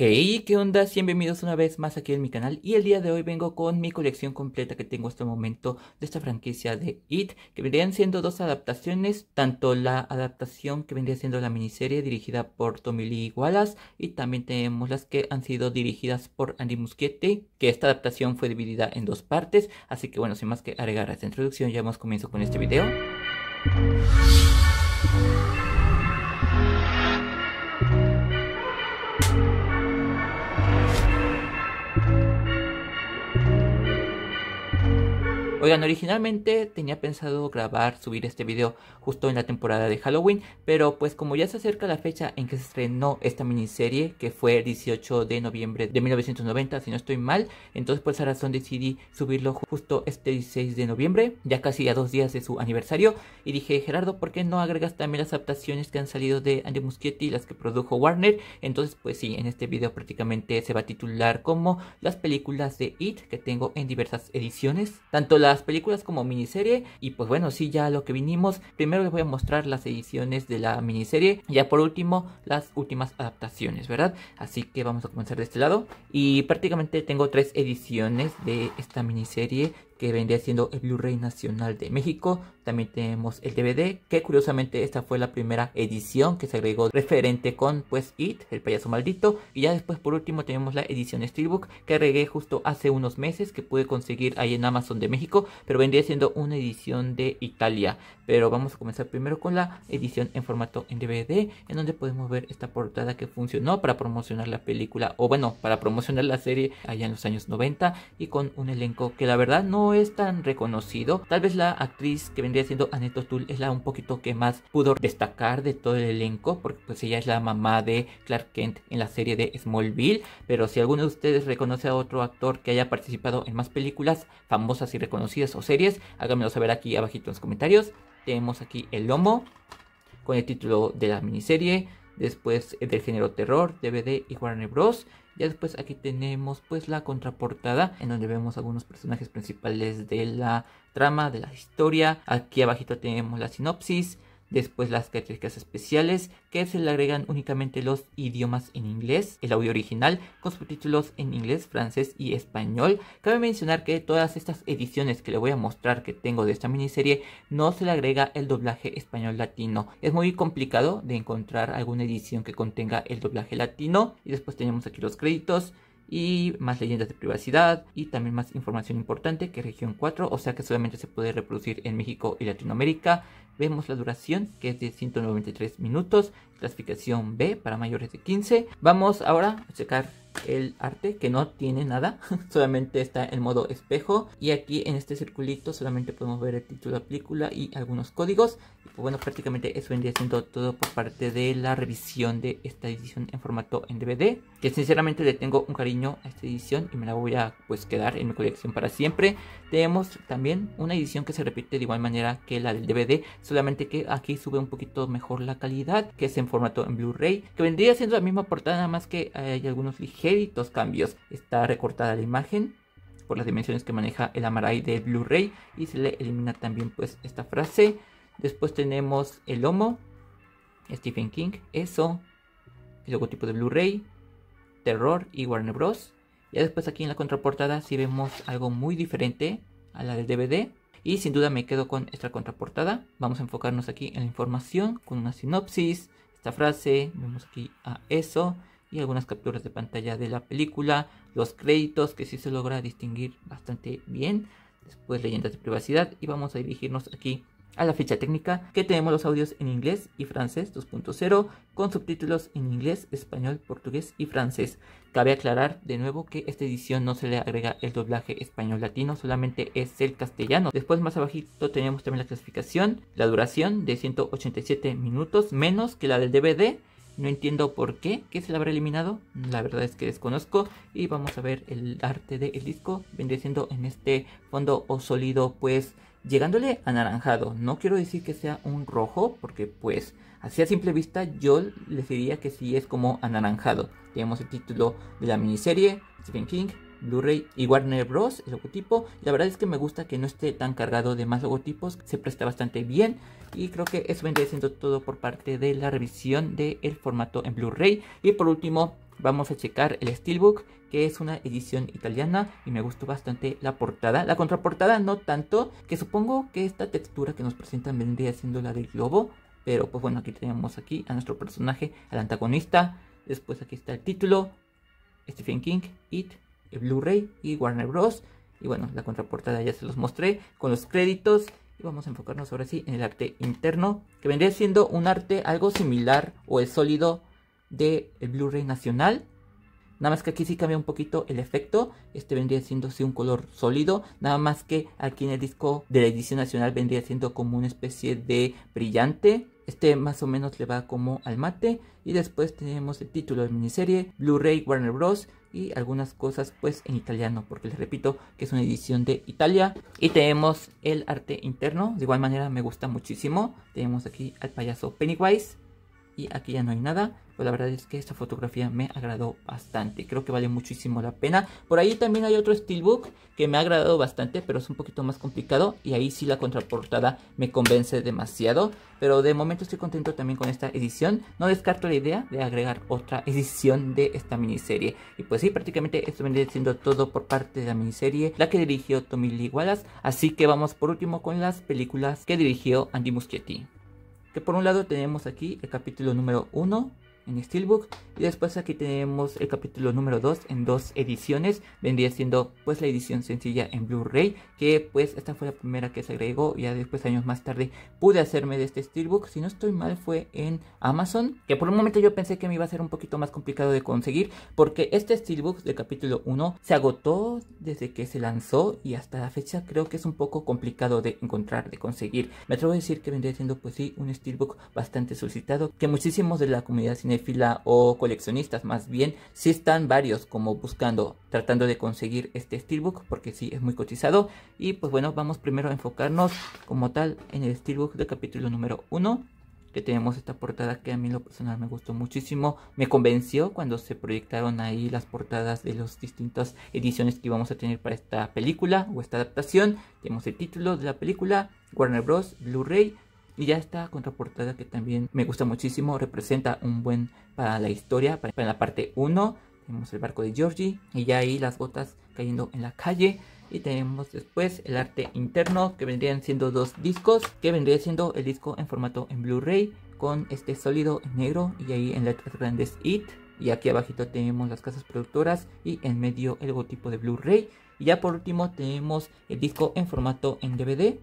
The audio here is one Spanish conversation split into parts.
Hey, ¿qué onda? Bienvenidos una vez más aquí en mi canal y el día de hoy vengo con mi colección completa que tengo hasta el momento de esta franquicia de IT, que vendrían siendo dos adaptaciones, tanto la adaptación que vendría siendo la miniserie dirigida por Tommy Lee Wallace y también tenemos las que han sido dirigidas por Andy Muschietti, que esta adaptación fue dividida en dos partes, así que bueno, sin más que agregar esta introducción, ya hemos comienzo con este video. Oigan, originalmente tenía pensado grabar, subir este video justo en la temporada de Halloween, pero pues como ya se acerca la fecha en que se estrenó esta miniserie, que fue el 18 de noviembre de 1990, si no estoy mal, entonces por esa razón decidí subirlo justo este 16 de noviembre, ya casi a dos días de su aniversario, y dije, Gerardo, ¿por qué no agregas también las adaptaciones que han salido de Andy Muschietti, las que produjo Warner? Entonces pues sí, en este video prácticamente se va a titular como las películas de It que tengo en diversas ediciones, tanto la las películas como miniserie. Y pues bueno, si ya lo que vinimos. Primero les voy a mostrar las ediciones de la miniserie. Y Ya por último, las últimas adaptaciones, ¿verdad? Así que vamos a comenzar de este lado. Y prácticamente tengo tres ediciones de esta miniserie que vendría siendo el Blu-ray nacional de México. También tenemos el DVD, que curiosamente esta fue la primera edición que se agregó referente con pues It, el payaso maldito. Y ya después por último tenemos la edición Steelbook que agregué justo hace unos meses que pude conseguir ahí en Amazon de México, pero vendría siendo una edición de Italia. Pero vamos a comenzar primero con la edición en formato en DVD, en donde podemos ver esta portada que funcionó para promocionar la película, o bueno, para promocionar la serie allá en los años 90 y con un elenco que la verdad no es tan reconocido. Tal vez la actriz que vendría siendo Annette O'Toole es la un poquito que más pudo destacar de todo el elenco, porque pues ella es la mamá de Clark Kent en la serie de Smallville. Pero si alguno de ustedes reconoce a otro actor que haya participado en más películas famosas y reconocidas o series, háganmelo saber aquí abajito en los comentarios. Tenemos aquí el lomo con el título de la miniserie después eh, del género terror, DVD y Warner Bros. Ya después aquí tenemos pues la contraportada en donde vemos algunos personajes principales de la trama, de la historia. Aquí abajito tenemos la sinopsis, después las características especiales que se le agregan únicamente los idiomas en inglés, el audio original con subtítulos en inglés, francés y español. Cabe mencionar que todas estas ediciones que le voy a mostrar que tengo de esta miniserie no se le agrega el doblaje español latino. Es muy complicado de encontrar alguna edición que contenga el doblaje latino y después tenemos aquí los créditos y más leyendas de privacidad y también más información importante que región 4, o sea que solamente se puede reproducir en México y Latinoamérica vemos la duración que es de 193 minutos, clasificación B para mayores de 15. Vamos ahora a checar el arte que no tiene nada, solamente está en modo espejo y aquí en este circulito solamente podemos ver el título de la película y algunos códigos pues, bueno prácticamente eso vendría siendo todo por parte de la revisión de esta edición en formato en DVD que sinceramente le tengo un cariño a esta edición y me la voy a pues quedar en mi colección para siempre tenemos también una edición que se repite de igual manera que la del DVD solamente que aquí sube un poquito mejor la calidad, que es en formato en Blu-ray, que vendría siendo la misma portada, nada más que hay algunos ligeritos cambios. Está recortada la imagen por las dimensiones que maneja el Amaray de Blu-ray y se le elimina también pues esta frase. Después tenemos el lomo, Stephen King, eso, el logotipo de Blu-ray, terror y Warner Bros. Ya después aquí en la contraportada si vemos algo muy diferente a la del DVD, y sin duda me quedo con esta contraportada. Vamos a enfocarnos aquí en la información con una sinopsis, esta frase, vemos aquí a eso y algunas capturas de pantalla de la película, los créditos que sí se logra distinguir bastante bien, después leyendas de privacidad y vamos a dirigirnos aquí a la ficha técnica que tenemos los audios en inglés y francés 2.0 con subtítulos en inglés, español, portugués y francés. Cabe aclarar de nuevo que esta edición no se le agrega el doblaje español latino, solamente es el castellano. Después más abajito tenemos también la clasificación, la duración de 187 minutos menos que la del DVD. No entiendo por qué, que se la habrá eliminado, la verdad es que desconozco. Y vamos a ver el arte del disco, vendría siendo en este fondo o sólido pues llegándole anaranjado. No quiero decir que sea un rojo, porque pues así a simple vista yo les diría que sí es como anaranjado. Tenemos el título de la miniserie, Stephen King, Blu-ray y Warner Bros. el logotipo. La verdad es que me gusta que no esté tan cargado de más logotipos, se presta bastante bien. Y creo que eso vendría siendo todo por parte de la revisión del formato en Blu-ray. Y por último, vamos a checar el Steelbook que es una edición italiana y me gustó bastante la portada. La contraportada no tanto, que supongo que esta textura que nos presentan vendría siendo la del globo. Pero pues bueno, aquí tenemos aquí a nuestro personaje, al antagonista. Después aquí está el título, Stephen King, It, el Blu-ray y Warner Bros. Y bueno, la contraportada ya se los mostré con los créditos. Y vamos a enfocarnos ahora sí en el arte interno, que vendría siendo un arte algo similar o el sólido del el Blu-ray nacional Nada más que aquí sí cambia un poquito el efecto. Este vendría siendo así un color sólido. Nada más que aquí en el disco de la edición nacional vendría siendo como una especie de brillante. Este más o menos le va como al mate. Y después tenemos el título de miniserie, Blu-ray Warner Bros. Y algunas cosas pues en italiano, porque les repito que es una edición de Italia. Y tenemos el arte interno, de igual manera me gusta muchísimo. Tenemos aquí al payaso Pennywise y aquí ya no hay nada. pero pues la verdad es que esta fotografía me agradó bastante. Creo que vale muchísimo la pena. Por ahí también hay otro steelbook que me ha agradado bastante, pero es un poquito más complicado. Y ahí sí la contraportada me convence demasiado. Pero de momento estoy contento también con esta edición. No descarto la idea de agregar otra edición de esta miniserie. Y pues sí, prácticamente esto vendría siendo todo por parte de la miniserie, la que dirigió Tommy Lee Wallace. Así que vamos por último con las películas que dirigió Andy Muschietti. Que por un lado tenemos aquí el capítulo número 1 en Steelbook. Y después aquí tenemos el capítulo número 2 en dos ediciones. Vendría siendo pues la edición sencilla en Blu-ray. Que pues esta fue la primera que se agregó. Ya después años más tarde pude hacerme de este Steelbook. Si no estoy mal fue en Amazon. Que por un momento yo pensé que me iba a ser un poquito más complicado de conseguir. Porque este Steelbook del capítulo 1 se agotó desde que se lanzó. Y hasta la fecha creo que es un poco complicado de encontrar, de conseguir. Me atrevo a decir que vendría siendo pues sí un Steelbook bastante solicitado. Que muchísimos de la comunidad cine fila o coleccionistas más bien, si están varios como buscando, tratando de conseguir este steelbook porque sí es muy cotizado. Y pues bueno, vamos primero a enfocarnos como tal en el steelbook del capítulo número 1 que tenemos esta portada que a mí lo personal me gustó muchísimo. Me convenció cuando se proyectaron ahí las portadas de las distintas ediciones que vamos a tener para esta película o esta adaptación. Tenemos el título de la película, Warner Bros. Blu-ray y ya está contraportada que también me gusta muchísimo, representa un buen para la historia, para, la parte 1. Tenemos el barco de Georgie y ya ahí las gotas cayendo en la calle. Y tenemos después el arte interno que vendrían siendo dos discos, que vendría siendo el disco en formato en Blu-ray con este sólido en negro y ahí en letras grandes IT. Y aquí abajito tenemos las casas productoras y en medio el logotipo de Blu-ray. Y ya por último tenemos el disco en formato en DVD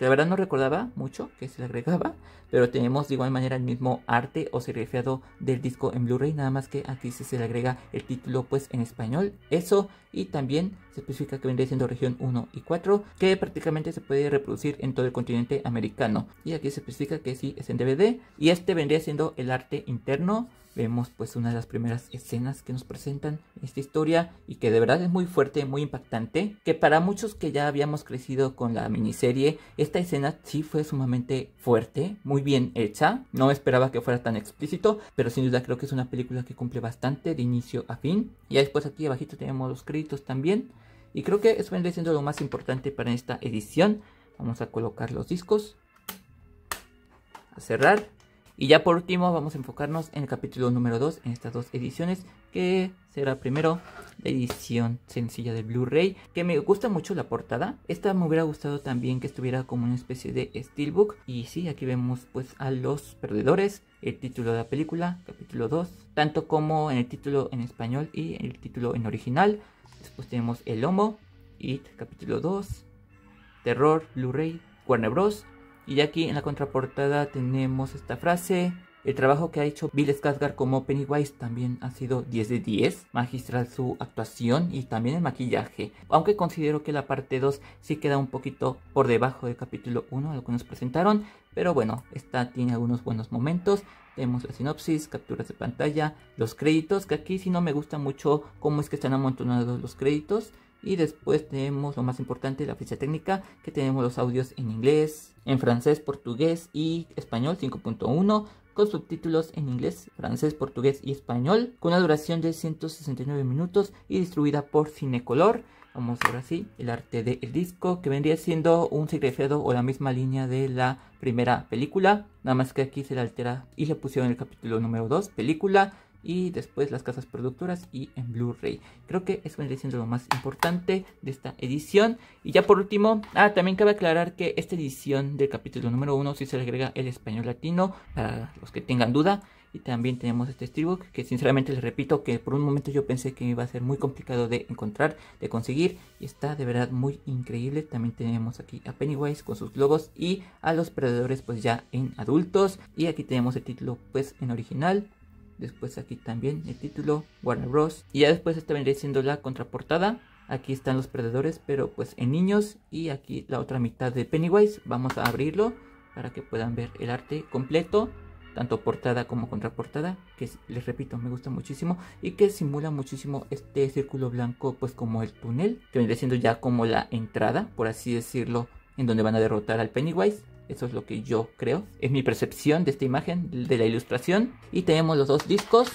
la verdad no recordaba mucho que se le agregaba, pero tenemos de igual manera el mismo arte o serigrafiado del disco en Blu-ray, nada más que aquí se le agrega el título pues en español, eso, y también se especifica que vendría siendo región 1 y 4, que prácticamente se puede reproducir en todo el continente americano, y aquí se especifica que sí es en DVD, y este vendría siendo el arte interno, vemos pues una de las primeras escenas que nos presentan esta historia y que de verdad es muy fuerte, muy impactante, que para muchos que ya habíamos crecido con la miniserie, esta escena sí fue sumamente fuerte, muy bien hecha, no esperaba que fuera tan explícito, pero sin duda creo que es una película que cumple bastante de inicio a fin. Ya después pues, aquí abajito tenemos los créditos también y creo que eso vendría siendo lo más importante para esta edición. Vamos a colocar los discos, a cerrar y ya por último vamos a enfocarnos en el capítulo número 2, en estas dos ediciones, que será primero la edición sencilla de Blu-ray, que me gusta mucho la portada. Esta me hubiera gustado también que estuviera como una especie de steelbook. Y sí, aquí vemos pues a los perdedores, el título de la película, capítulo 2, tanto como en el título en español y en el título en original. Después tenemos El Lomo, It, capítulo 2, Terror, Blu-ray, Warner Bros. Y ya aquí en la contraportada tenemos esta frase. El trabajo que ha hecho Bill Skarsgård como Pennywise también ha sido 10 de 10. Magistral su actuación y también el maquillaje. Aunque considero que la parte 2 sí queda un poquito por debajo del capítulo 1, lo que nos presentaron. Pero bueno, esta tiene algunos buenos momentos. Tenemos la sinopsis, capturas de pantalla, los créditos, que aquí sí no me gusta mucho cómo es que están amontonados los créditos. Y después tenemos lo más importante, la ficha técnica, que tenemos los audios en inglés, en francés, portugués y español 5.1, con subtítulos en inglés, francés, portugués y español, con una duración de 169 minutos y distribuida por Cinecolor. Vamos a ver así el arte del disco, que vendría siendo un secreto o la misma línea de la primera película, nada más que aquí se le altera y le pusieron el capítulo número 2, película y después las casas productoras y en Blu-ray. Creo que eso vendría siendo lo más importante de esta edición. Y ya por último, ah, también cabe aclarar que esta edición del capítulo número 1 sí se le agrega el español latino para los que tengan duda. Y también tenemos este streambook. que sinceramente les repito que por un momento yo pensé que iba a ser muy complicado de encontrar, de conseguir. Y está de verdad muy increíble. También tenemos aquí a Pennywise con sus globos y a los perdedores pues ya en adultos. Y aquí tenemos el título pues en original Después aquí también el título, Warner Bros. Y ya después esta vendría siendo la contraportada. Aquí están los perdedores, pero pues en niños. Y aquí la otra mitad de Pennywise. Vamos a abrirlo para que puedan ver el arte completo. Tanto portada como contraportada. Que les repito, me gusta muchísimo. Y que simula muchísimo este círculo blanco, pues como el túnel. Que vendría siendo ya como la entrada, por así decirlo, en donde van a derrotar al Pennywise. Eso es lo que yo creo. Es mi percepción de esta imagen, de la ilustración. Y tenemos los dos discos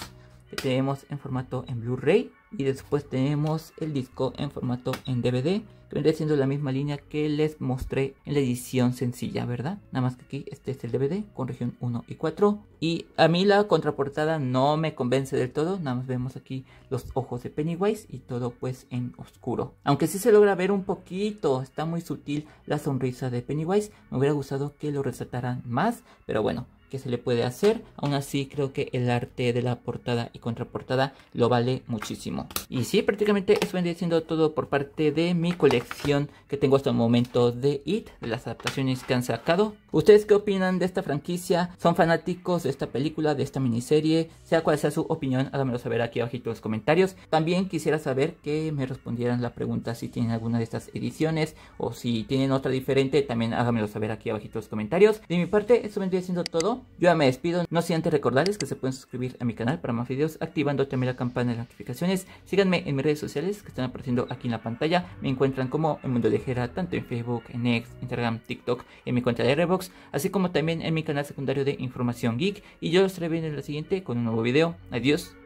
que tenemos en formato en Blu-ray y después tenemos el disco en formato en DVD que vendría siendo la misma línea que les mostré en la edición sencilla, ¿verdad? Nada más que aquí este es el DVD con región 1 y 4 y a mí la contraportada no me convence del todo, nada más vemos aquí los ojos de Pennywise y todo pues en oscuro. Aunque sí se logra ver un poquito, está muy sutil la sonrisa de Pennywise, me hubiera gustado que lo resaltaran más, pero bueno, que se le puede hacer. Aún así creo que el arte de la portada y contraportada lo vale muchísimo. Y sí, prácticamente eso vendría siendo todo por parte de mi colección que tengo hasta el momento de IT, de las adaptaciones que han sacado. ¿Ustedes qué opinan de esta franquicia? ¿Son fanáticos de esta película, de esta miniserie? Sea cual sea su opinión, háganmelo saber aquí abajito en los comentarios. También quisiera saber que me respondieran la pregunta si tienen alguna de estas ediciones o si tienen otra diferente, también háganmelo saber aquí abajito en los comentarios. De mi parte, eso vendría siendo todo yo ya me despido. No sin antes recordarles que se pueden suscribir a mi canal para más videos, activando también la campana de notificaciones. Síganme en mis redes sociales que están apareciendo aquí en la pantalla. Me encuentran como El Mundo de tanto en Facebook, en X, Instagram, TikTok, en mi cuenta de Rebox, así como también en mi canal secundario de Información Geek. Y yo los traigo en la siguiente con un nuevo video. Adiós.